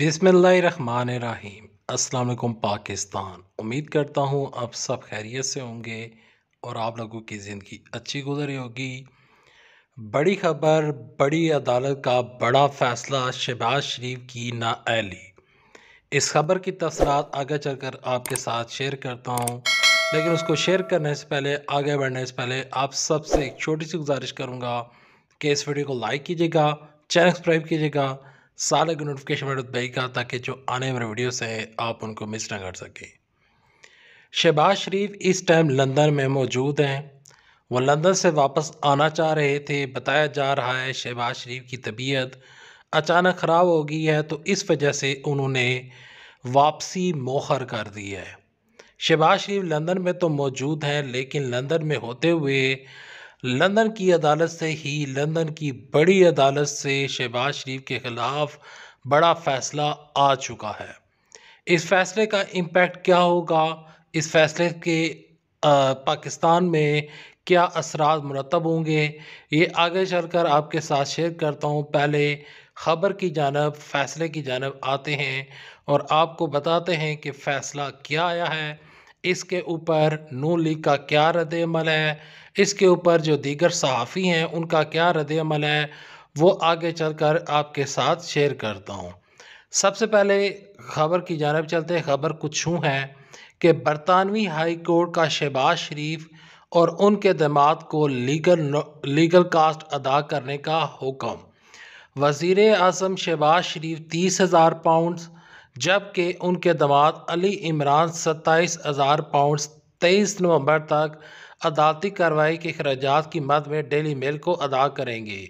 बिसमीम अस्सलाम पाकिस्तान उम्मीद करता हूँ आप सब खैरियत से होंगे और आप लोगों की ज़िंदगी अच्छी गुजरी होगी बड़ी खबर बड़ी अदालत का बड़ा फ़ैसला शहबाज शरीफ की अली इस खबर की तफसलत आगे चल कर आपके साथ शेयर करता हूँ लेकिन उसको शेयर करने से पहले आगे बढ़ने से पहले आप सबसे एक छोटी सी गुजारिश करूँगा कि इस वीडियो को लाइक कीजिएगा चैनल सब्सक्राइब कीजिएगा साल की नोटिफिकेशन बटन पर का ताकि जो आने वाले वीडियोस हैं आप उनको मिस ना कर सकें शहबाज शरीफ इस टाइम लंदन में मौजूद हैं वो लंदन से वापस आना चाह रहे थे बताया जा रहा है शहबाज शरीफ की तबीयत अचानक ख़राब हो गई है तो इस वजह से उन्होंने वापसी मोहर कर दी है शहबाज शरीफ लंदन में तो मौजूद हैं लेकिन लंदन में होते हुए लंदन की अदालत से ही लंदन की बड़ी अदालत से शहबाज शरीफ के ख़िलाफ़ बड़ा फ़ैसला आ चुका है इस फैसले का इम्पेक्ट क्या होगा इस फैसले के आ, पाकिस्तान में क्या असरा मुरतब होंगे ये आगे चल कर आपके साथ शेयर करता हूँ पहले ख़बर की जानब फ़ैसले की जानब आते हैं और आपको बताते हैं कि फ़ैसला क्या आया है इसके ऊपर नू लीग का क्या रद्दमल है इसके ऊपर जो दीगर सहाफ़ी हैं उनका क्या रदल है वो आगे चल कर आपके साथ शेयर करता हूँ सबसे पहले खबर की जानब चलते खबर कुछ यूँ है कि बरतानवी हाई कोर्ट का शहबाज शरीफ और उनके दमाद को लीगल लीगल कास्ट अदा करने का हुक्म वज़ीर अजम शहबाज शरीफ तीस हज़ार पाउंडस जबकि उनके दमाद अली इमरान सत्ताईस हज़ार पाउंडस तेईस नवंबर तक अदालती कार्रवाई के अखराज की मद में डेली मेल को अदा करेंगे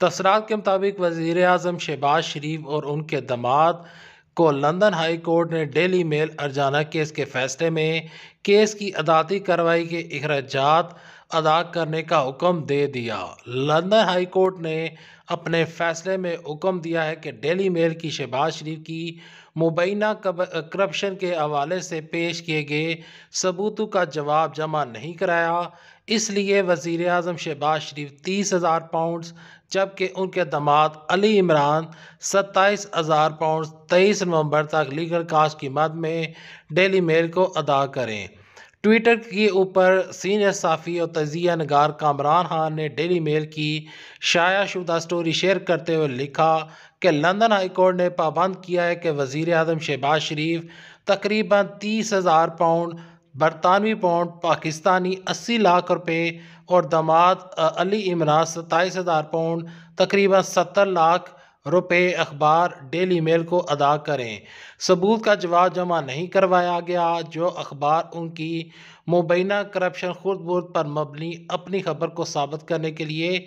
तसरात के मुताबिक वजीर अजम शहबाज शरीफ और उनके दमाद को लंदन हाई कोर्ट ने डेली मेल अर्जाना केस के फैसले में केस की अदालती कार्रवाई के अखराज अदा करने का हुक्म दे दिया लंदन हाई कोर्ट ने अपने फैसले में हुक्म दिया है कि डेली मेल की शहबाज शरीफ की मुबैना करप्शन के हवाले से पेश किए गए सबूतों का जवाब जमा नहीं कराया इसलिए वज़ी अजम शहबाज शरीफ तीस हज़ार पाउंडस जबकि उनके दामाद अली इमरान सत्ताईस हज़ार पाउंड तेईस नवंबर तक लीगल कास्ट की मद में डेली मेल को अदा करें ट्विटर के ऊपर सीनियर साफ़ी और तजिया नगार कामरान खान ने डेली मेल की शाया शुदा स्टोरी शेयर करते हुए लिखा कि लंदन हाई कोर्ट ने पाबंद किया है कि वज़ी अजम शहबाज शरीफ तकरीबन तीस हज़ार पाउंड बरतानवी पाउंड पाकिस्तानी अस्सी लाख रुपये और दमाद अली इमरान सत्ताईस हज़ार पाउंड तकरीबन सत्तर लाख रुपये अखबार डेली मेल को अदा करें सबूत का जवाब जमा नहीं करवाया गया जो अखबार उनकी मुबैना करप्शन खुद बुर्द पर मबनी अपनी खबर को साबित करने के लिए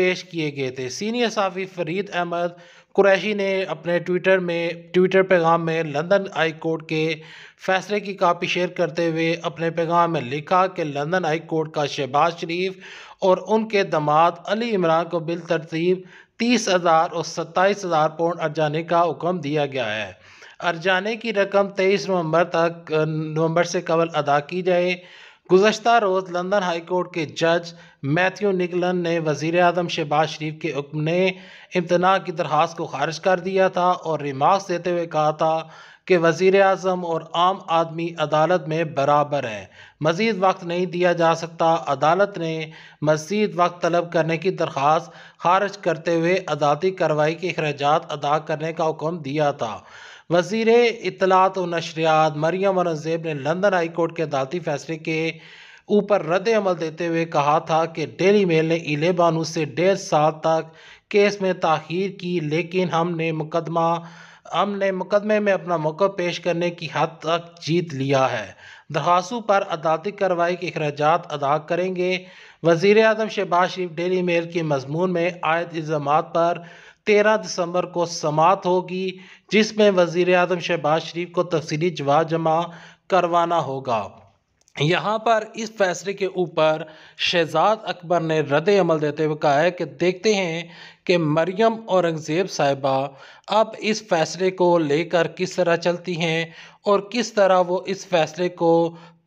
पेश किए गए थे सीनियर साफ़ी फरीद अहमद कुरैशी ने अपने ट्विटर में ट्विटर पैगाम में लंदन हाई कोर्ट के फैसले की कापी शेयर करते हुए अपने पैगाम में लिखा कि लंदन हाई कोर्ट का शहबाज शरीफ और उनके दमाद अली इमरान को बिल तरतीब तीस हज़ार और सत्ताईस हज़ार पाउंड अर्जाने का हुक्म दिया गया है अर्जाने की रकम तेईस नवंबर तक नवंबर से कबल अदा की जाए गुजशत रोज़ लंदन हाई कोर्ट के जज मैथ्यू निकलन ने वज़ी अजम शहबाज शरीफ के हुक्म ने इम्तना की दरख्वास्त को खारिज कर दिया था और रिमार्क्स देते हुए कहा था कि वज़ी अजम और आम आदमी अदालत में बराबर है मज़ीद वक्त नहीं दिया जा सकता अदालत ने मज़ीद वक्त तलब करने की दरख्वास्त खारिज करते हुए अदालती कार्रवाई के अखराज अदा करने का हुक्म दिया था वजीर इतलात व नशरियात मरियम औरंगजेब ने लंदन हाई कोर्ट के अदालती फैसले के ऊपर रद्द अमल देते हुए कहा था कि डेली मेल ने इले बानू से डेढ़ साल तक केस में ताखीर की लेकिन हमने मुकदमा हमने मुकदमे में अपना मौका पेश करने की हद तक जीत लिया है दरखास्तों पर अदालती कार्रवाई के अखराज अदा करेंगे वजीर अजम शहबाज शरीफ डेली मेल के मजमून में आयद इल्ज़ाम पर तेरह दिसंबर को समात होगी जिसमें वजीर अजम शहबाज शरीफ को तफसली जवाब जमा करवाना होगा यहाँ पर इस फैसले के ऊपर शहजाद अकबर ने रद्द अमल देते हुए कहा है कि देखते हैं कि मरियम औरंगज़ेब साहिबा अब इस फैसले को लेकर किस तरह चलती हैं और किस तरह वो इस फैसले को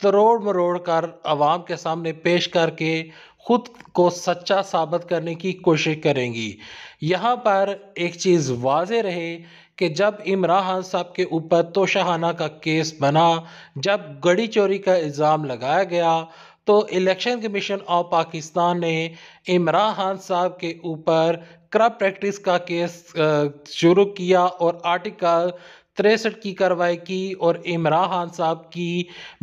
तरोड़ मरोड़ कर आवाम के सामने पेश करके खुद को सच्चा साबित करने की कोशिश करेंगी यहाँ पर एक चीज़ वाज रहे कि जब इमरान खान साहब के ऊपर तोशाहाना का केस बना जब गड़ी चोरी का इल्ज़ाम लगाया गया तो इलेक्शन कमीशन ऑफ पाकिस्तान ने इमरान खान साहब के ऊपर करप्ट प्रैक्टिस का केस शुरू किया और आर्टिकल तिरसठ की कार्रवाई की और इमरान खान साहब की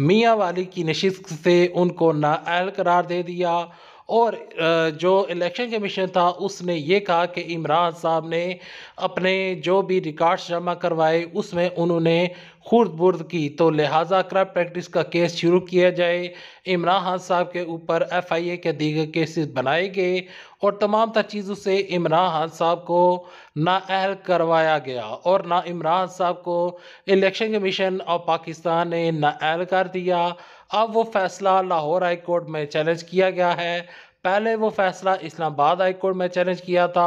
मियाँ वाली की नशस्त से उनको नाअहल करार दे दिया और जो इलेक्शन कमीशन था उसने ये कहा कि इमरान साहब ने अपने जो भी रिकॉर्ड्स जमा करवाए उसमें उन्होंने खुर्द बुर्द की तो लिहाजा क्रप प्रैक्टिस का केस शुरू किया जाए इमरान खान साहब के ऊपर एफ आई ए के दीगर केसेस बनाए गए और तमाम तर चीज़ों से इमरान खान साहब को नाअहल करवाया गया और ना इमरान खान साहब को इलेक्शन कमीशन ऑफ पाकिस्तान ने नाअहल कर दिया अब वो फैसला लाहौर हाई कोर्ट में चैलेंज किया गया है पहले वो फैसला इस्लामाबाद हाई कोर्ट में चैलेंज किया था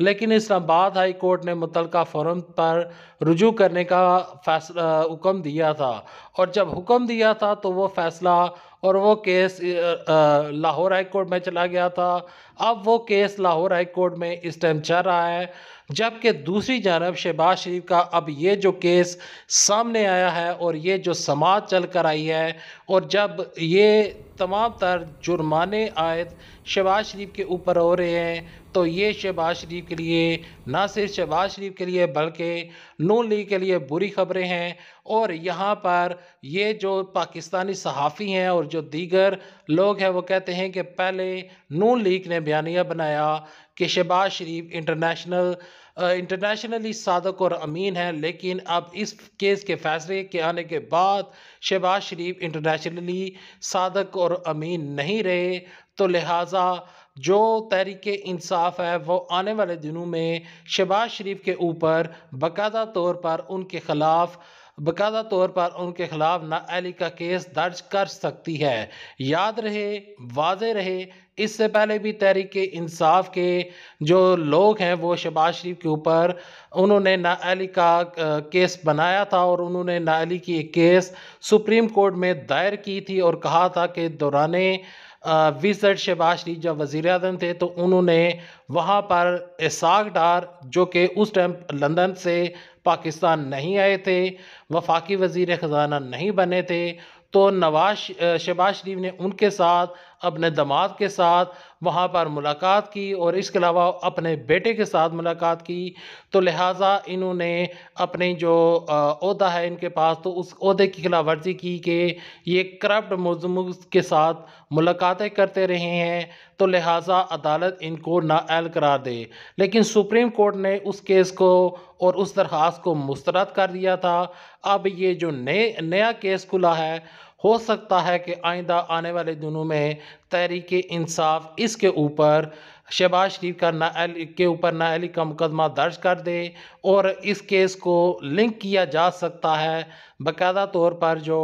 लेकिन इस्लामाबाद हाई कोर्ट ने मुतल फोरम पर रुजू करने का फैसला हुक्म दिया था और जब हुक्म दिया था तो वो फैसला और वो केस लाहौर हाई कोर्ट में चला गया था अब वो केस लाहौर हाई कोर्ट में इस टाइम चल रहा है जबकि दूसरी जानब शहबाज शरीफ का अब ये जो केस सामने आया है और ये जो समाज चल कर आई है और जब ये तमाम तर जुर्माने आयद शहबाज शरीफ के ऊपर हो रहे हैं तो ये शहबाज शरीफ के लिए ना सिर्फ शहबाज शरीफ के लिए बल्कि नू लीग के लिए बुरी खबरें हैं और यहाँ पर ये जो पाकिस्तानी सहाफ़ी हैं और जो दीगर लोग हैं वो कहते हैं कि पहले नून लीग ने बयानिया बनाया कि शहबाज शरीफ इंटरनेशनल इंटरनेशनली सादक और अमीन हैं लेकिन अब इस केस के फैसले के आने के बाद शहबाज शरीफ इंटरनेशनली सादक और अमीन नहीं रहे तो लिहाजा जो तहरीक इंसाफ है वो आने वाले दिनों में शहबाज शरीफ के ऊपर बाकायदा तौर पर उनके ख़िलाफ़ बकायदा तौर पर उनके खिलाफ नाअली का केस दर्ज कर सकती है याद रहे वाज रहे इससे पहले भी तहरीक इंसाफ के जो लोग हैं वो शबाज शरीफ के ऊपर उन्होंने नाअली का केस बनाया था और उन्होंने नाअली की एक केस सुप्रीम कोर्ट में दायर की थी और कहा था कि दौरान वीज़र शहबाज शरीफ जब वज़ी अजम थे तो उन्होंने वहाँ पर इसाक डार जो कि उस टाइम लंदन से पाकिस्तान नहीं आए थे वफाकी वज़ी ख़जाना नहीं बने थे तो नवाज शहबाज शरीफ ने उनके साथ अपने दामाद के साथ वहाँ पर मुलाकात की और इसके अलावा अपने बेटे के साथ मुलाकात की तो लिहाजा इन्होंने अपने जो अहदा है इनके पास तो उस उसदे की खिलाफ वर्जी की कि ये करप्ट मुजम के साथ मुलाकातें करते रहे हैं तो लिहाजा अदालत इनको नाअहल करार दे लेकिन सुप्रीम कोर्ट ने उस केस को और उस दरख्वास्त को मुस्तरद कर दिया था अब ये जो नए नया केस खुला है हो सकता है कि आइंदा आने वाले दिनों में तहरीक इंसाफ इसके ऊपर शहबाज शरीफ का ना के ऊपर नाअहली का मुकदमा दर्ज कर दे और इस केस को लिंक किया जा सकता है बाकायदा तौर पर जो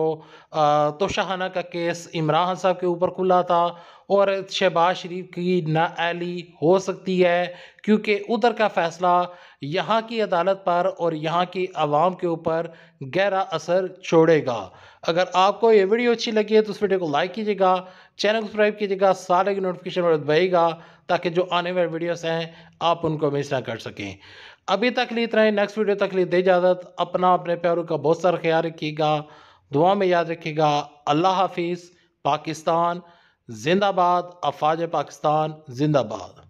तोशाहाना का केस इमरान साहब के ऊपर खुला था और शहबाज शरीफ की नाअहली हो सकती है क्योंकि उधर का फ़ैसला यहाँ की अदालत पर और यहाँ की आवाम के ऊपर गहरा असर छोड़ेगा अगर आपको ये वीडियो अच्छी लगी है तो उस वीडियो को लाइक कीजिएगा चैनल को सब्सक्राइब कीजिएगा सारे की नोटिफिकेशन और दबाइएगा ताकि जो आने वाले वीडियोस हैं आप उनको मिस ना कर सकें अभी तक लिए इतना ही नेक्स्ट वीडियो तक लिए दे इजाज़त अपना अपने प्यारों का बहुत सारा ख्याल रखिएगा दुआ में याद रखिएगा अल्लाह हाफिज़ पाकिस्तान जिंदाबाद अफाज पाकिस्तान जिंदाबाद